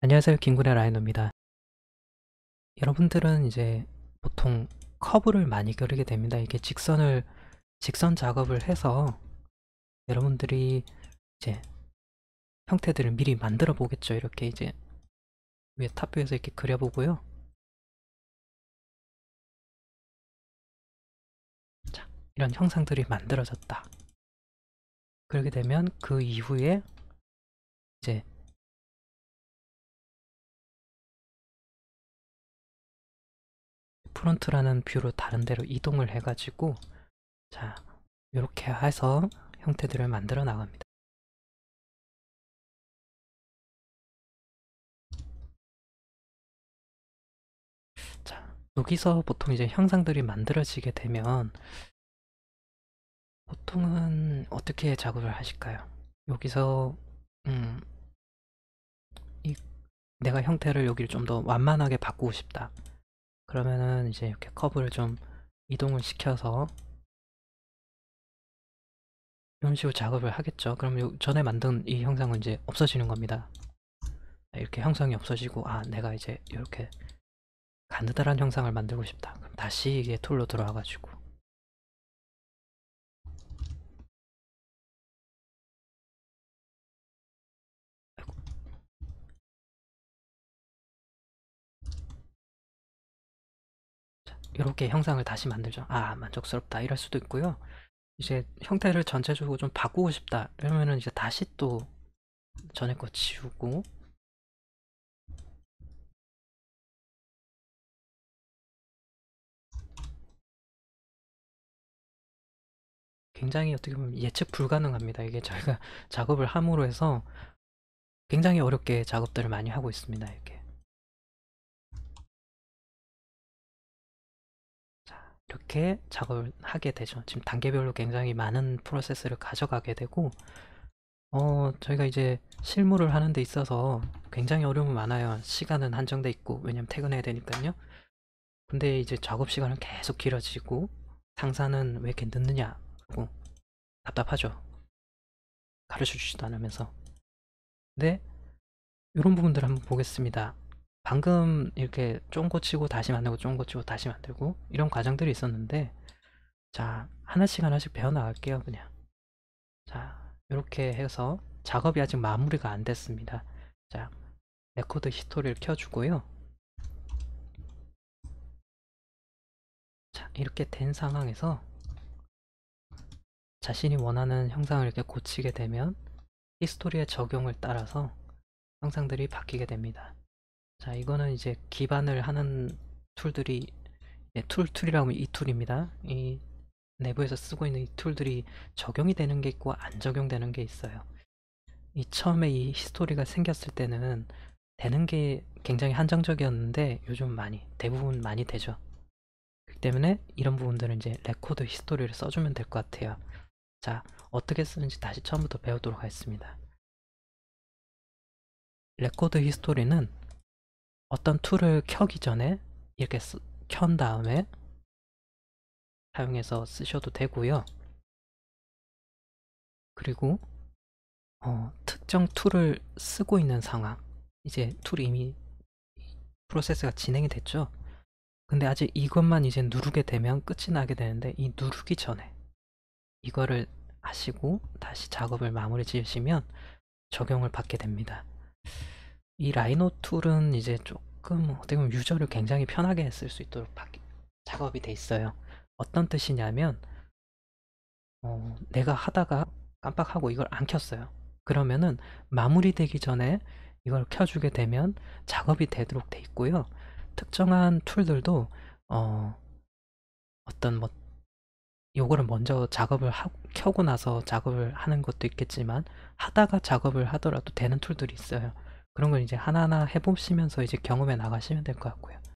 안녕하세요 김군의 라이너입니다 여러분들은 이제 보통 커브를 많이 그리게 됩니다 이게 직선을 직선 작업을 해서 여러분들이 이제 형태들을 미리 만들어 보겠죠 이렇게 이제 위에 탑뷰에서 이렇게 그려보고요 자 이런 형상들이 만들어졌다 그렇게 되면 그 이후에 이제 프론트라는 뷰로 다른 데로 이동을 해가지고 자 이렇게 해서 형태들을 만들어 나갑니다. 여기서 보통 이제 형상들이 만들어지게 되면 보통은 어떻게 작업을 하실까요? 여기서 음, 내가 형태를 여기를 좀 더 완만하게 바꾸고 싶다 그러면은 이제 이렇게 커브를 좀 이동을 시켜서 이런 식으로 작업을 하겠죠. 그럼 전에 만든 이 형상은 이제 없어지는 겁니다. 네, 이렇게 형상이 없어지고 아 내가 이제 이렇게 간느다란 형상을 만들고 싶다. 그럼 다시 이게 툴로 들어와가지고 이렇게 형상을 다시 만들죠. 아 만족스럽다 이럴 수도 있고요. 이제 형태를 전체적으로 좀 바꾸고 싶다 그러면은 이제 다시 또 전에 거 지우고 굉장히 어떻게 보면 예측 불가능합니다. 이게 저희가 작업을 함으로 해서 굉장히 어렵게 작업들을 많이 하고 있습니다. 이렇게. 이렇게 작업을 하게 되죠. 지금 단계별로 굉장히 많은 프로세스를 가져가게 되고 어, 저희가 이제 실무를 하는 데 있어서 굉장히 어려움이 많아요. 시간은 한정돼 있고 왜냐면 퇴근해야 되니까요. 근데 이제 작업 시간은 계속 길어지고 상사는 왜 이렇게 늦느냐 하고 답답하죠. 가르쳐 주지도 않으면서 근데 이런 부분들 을 한번 보겠습니다. 방금 이렇게 쫑고 치고 다시 만들고 쫑고 치고 다시 만들고 이런 과정들이 있었는데 자 하나씩 하나씩 배워나갈게요 그냥 자 이렇게 해서 작업이 아직 마무리가 안 됐습니다 자 레코드 히스토리를 켜주고요 자 이렇게 된 상황에서 자신이 원하는 형상을 이렇게 고치게 되면 히스토리의 적용을 따라서 형상들이 바뀌게 됩니다 자 이거는 이제 기반을 하는 툴들이 네, 툴 툴이라고 하면 이 툴입니다 이 내부에서 쓰고 있는 이 툴들이 적용이 되는 게 있고 안 적용되는 게 있어요 이 처음에 이 히스토리가 생겼을 때는 되는 게 굉장히 한정적이었는데 요즘 많이 대부분 많이 되죠 그렇기 때문에 이런 부분들은 이제 레코드 히스토리를 써주면 될 것 같아요 자 어떻게 쓰는지 다시 처음부터 배우도록 하겠습니다 레코드 히스토리는 어떤 툴을 켜기 전에 이렇게 쓰, 켠 다음에 사용해서 쓰셔도 되고요. 그리고 어, 특정 툴을 쓰고 있는 상황 이제 툴이 이미 프로세스가 진행이 됐죠. 근데 아직 이것만 이제 누르게 되면 끝이 나게 되는데 이 누르기 전에 이거를 하시고 다시 작업을 마무리 지으시면 적용을 받게 됩니다. 이 라이노 툴은 이제 조금 어떻게 보면 유저를 굉장히 편하게 쓸 수 있도록 작업이 돼 있어요. 어떤 뜻이냐면 어, 내가 하다가 깜빡하고 이걸 안 켰어요. 그러면은 마무리되기 전에 이걸 켜주게 되면 작업이 되도록 돼 있고요. 특정한 툴들도 어, 어떤 뭐 요거를 먼저 작업을 하, 켜고 나서 작업을 하는 것도 있겠지만 하다가 작업을 하더라도 되는 툴들이 있어요. 그런 걸 이제 하나하나 해보시면서 이제 경험해 나가시면 될 것 같고요.